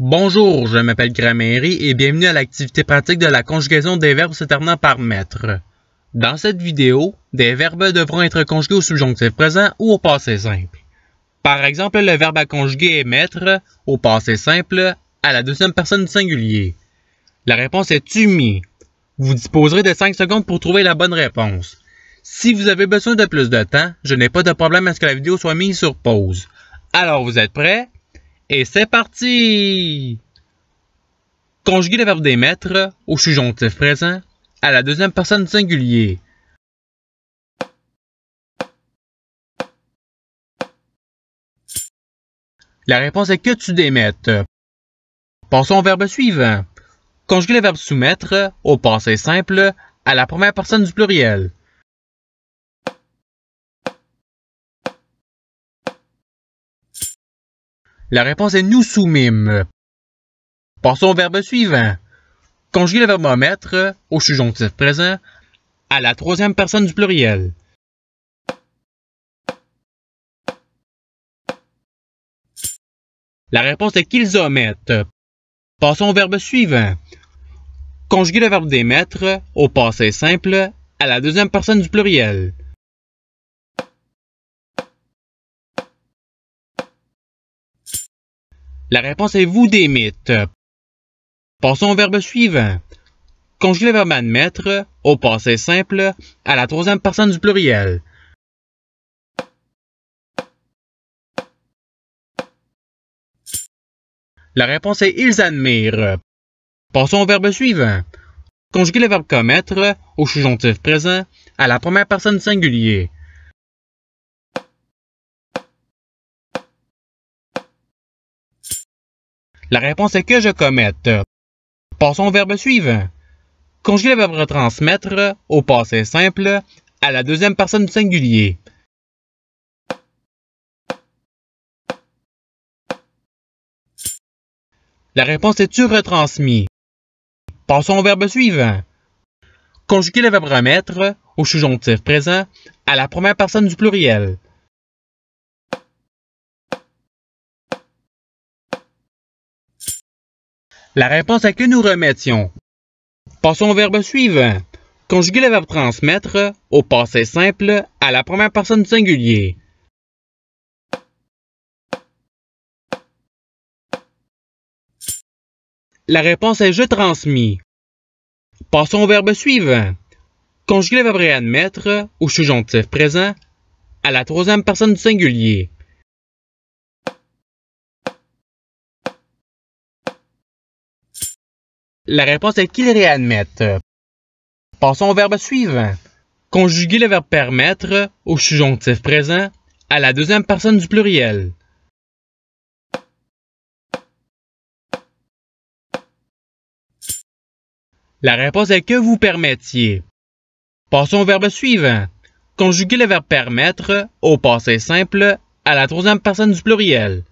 Bonjour, je m'appelle Gramairie et bienvenue à l'activité pratique de la conjugaison des verbes se terminant par mettre. Dans cette vidéo, des verbes devront être conjugués au subjonctif présent ou au passé simple. Par exemple, le verbe à conjuguer est mettre au passé simple à la deuxième personne du singulier. La réponse est tu Vous disposerez de 5 secondes pour trouver la bonne réponse. Si vous avez besoin de plus de temps, je n'ai pas de problème à ce que la vidéo soit mise sur pause. Alors vous êtes prêts? Et c'est parti! Conjuguer le verbe d'émettre au subjonctif présent à la deuxième personne singulier. La réponse est que tu démettes. Passons au verbe suivant. Conjuguer le verbe soumettre au passé simple à la première personne du pluriel. La réponse est nous soumîmes. Passons au verbe suivant. Conjuguer le verbe omettre au subjonctif présent à la troisième personne du pluriel. La réponse est qu'ils omettent. Passons au verbe suivant. Conjuguer le verbe démettre au passé simple à la deuxième personne du pluriel. La réponse est vous des mythes. Passons au verbe suivant. Conjuguez le verbe admettre au passé simple à la troisième personne du pluriel. La réponse est ils admirent. Passons au verbe suivant. Conjuguez le verbe commettre au subjonctif présent à la première personne singulier. La réponse est que je commette. Passons au verbe suivant. Conjuguer le verbe retransmettre au passé simple à la deuxième personne du singulier. La réponse est tu retransmis. Passons au verbe suivant. Conjuguer le verbe remettre au subjonctif présent à la première personne du pluriel. la réponse à que nous remettions. Passons au verbe suivant. Conjuguez le verbe transmettre au passé simple à la première personne du singulier. La réponse est je transmis. Passons au verbe suivant. Conjuguez le verbe réadmettre au subjonctif présent à la troisième personne du singulier. La réponse est qu'ils réadmettent. Passons au verbe suivant. Conjuguez le verbe permettre au subjonctif présent à la deuxième personne du pluriel. La réponse est que vous permettiez. Passons au verbe suivant. Conjuguez le verbe permettre au passé simple à la troisième personne du pluriel.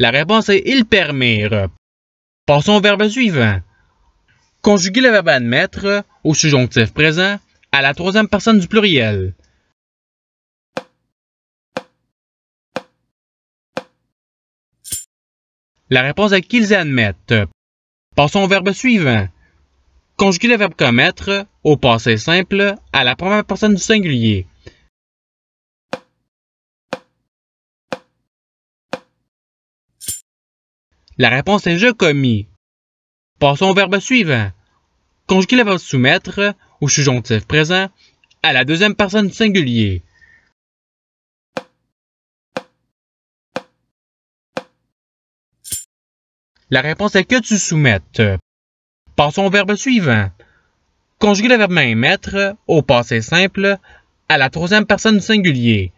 La réponse est ils permirent. Passons au verbe suivant. Conjuguez le verbe admettre au subjonctif présent à la troisième personne du pluriel. La réponse est qu'ils admettent. Passons au verbe suivant. Conjuguez le verbe commettre au passé simple à la première personne du singulier. La réponse est je commis. Passons au verbe suivant. Conjuguer le verbe soumettre au subjonctif présent à la deuxième personne du singulier. La réponse est que tu soumettes. Passons au verbe suivant. Conjuguer le verbe mettre au passé simple à la troisième personne du singulier.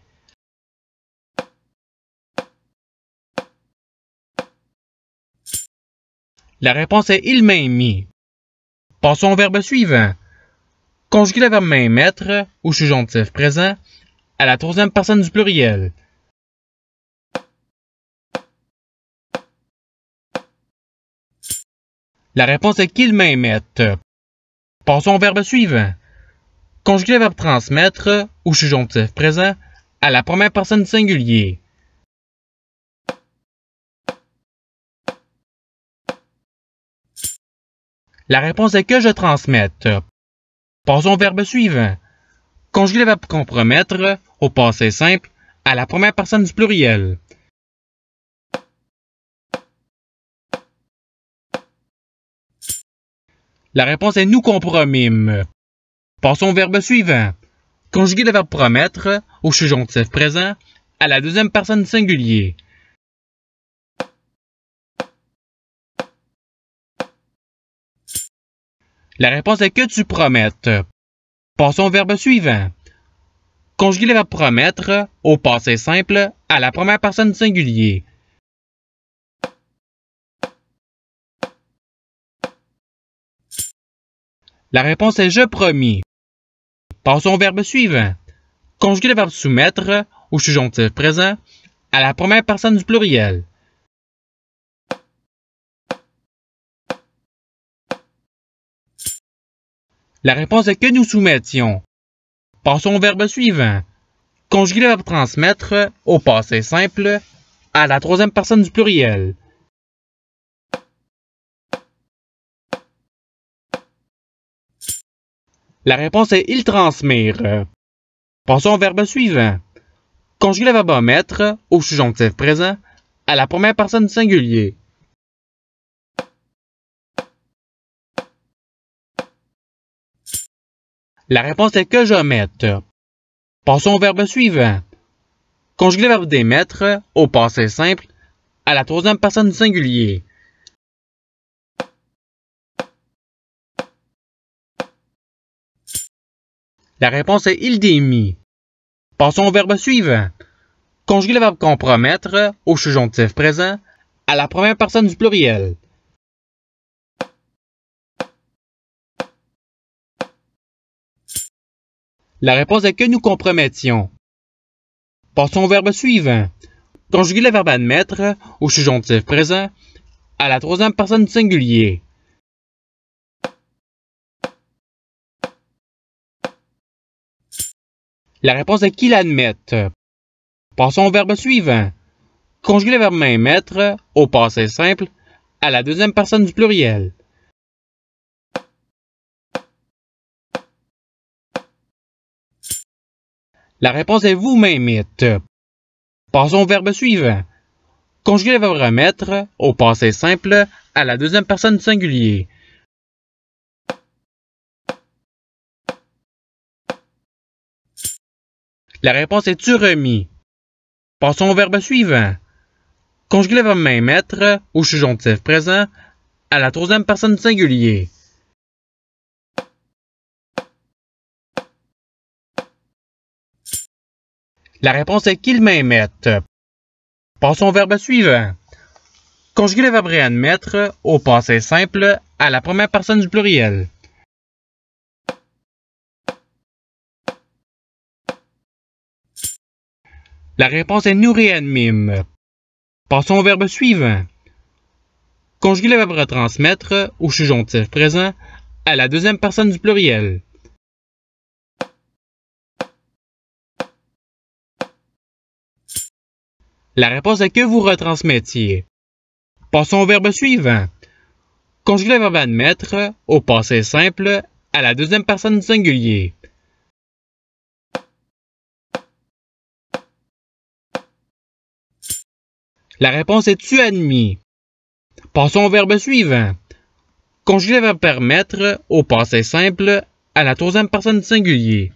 La réponse est il m'aimait. Passons au verbe suivant. Conjuguez le verbe m'aimettre au subjonctif présent à la troisième personne du pluriel. La réponse est qu'il m'aimette. Passons au verbe suivant. Conjuguer le verbe transmettre au subjonctif présent à la première personne du singulier. La réponse est que je transmette. Passons au verbe suivant. Conjuguer le verbe compromettre au passé simple à la première personne du pluriel. La réponse est nous compromîmes. Passons au verbe suivant. Conjuguer le verbe promettre au subjonctif présent à la deuxième personne du singulier. La réponse est que tu promettes. Passons au verbe suivant. Conjuguer le verbe promettre au passé simple à la première personne du singulier. La réponse est je promis. Passons au verbe suivant. Conjuguer le verbe soumettre au subjonctif présent à la première personne du pluriel. la réponse est « que nous soumettions. Passons au verbe suivant. Conjuguer le verbe transmettre au passé simple à la troisième personne du pluriel. La réponse est il transmire. Passons au verbe suivant. Conjuguer le verbe omettre au subjonctif présent à la première personne du singulier. La réponse est que je mette ». Passons au verbe suivant. Conjuguer le verbe d'émettre au passé simple à la troisième personne du singulier. La réponse est il démit. Passons au verbe suivant. Conjuguer le verbe compromettre au subjonctif présent à la première personne du pluriel. La réponse est que nous compromettions. Passons au verbe suivant. Conjuguez le verbe admettre au subjonctif présent à la troisième personne du singulier. La réponse est qu'il admette. Passons au verbe suivant. Conjuguez le verbe mettre au passé simple à la deuxième personne du pluriel. La réponse est vous-même Passons au verbe suivant. Conjuguez le verbe remettre au passé simple à la deuxième personne du singulier. La réponse est tu remis. Passons au verbe suivant. Conjuguez le verbe mettre au subjonctif présent à la troisième personne du singulier. La réponse est qu'il m'émettent. Passons au verbe suivant. Conjuguez le verbe réadmettre au passé simple à la première personne du pluriel. La réponse est nous réadmîmes. Passons au verbe suivant. Conjuguez le verbe transmettre au subjonctif présent à la deuxième personne du pluriel. La réponse est que vous retransmettiez. Passons au verbe suivant. Conjuguez le verbe admettre au passé simple à la deuxième personne du singulier. La réponse est tu admis. Passons au verbe suivant. Conjuguez le verbe permettre au passé simple à la troisième personne du singulier.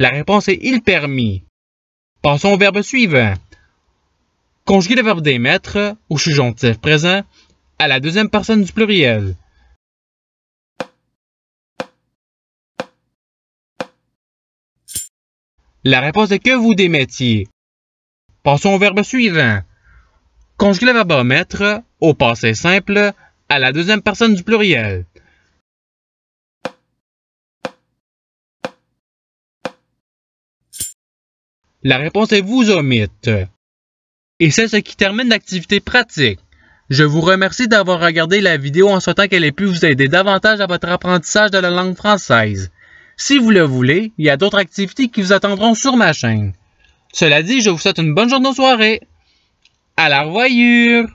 La réponse est il permis. Passons au verbe suivant. Conjuguer le verbe d'émettre au subjonctif présent à la deuxième personne du pluriel. La réponse est que vous démettiez. Passons au verbe suivant. Conjuguer le verbe omettre au passé simple à la deuxième personne du pluriel. La réponse est vous omite. Et c'est ce qui termine l'activité pratique. Je vous remercie d'avoir regardé la vidéo en souhaitant qu'elle ait pu vous aider davantage à votre apprentissage de la langue française. Si vous le voulez, il y a d'autres activités qui vous attendront sur ma chaîne. Cela dit, je vous souhaite une bonne journée ou soirée. À la revoyure!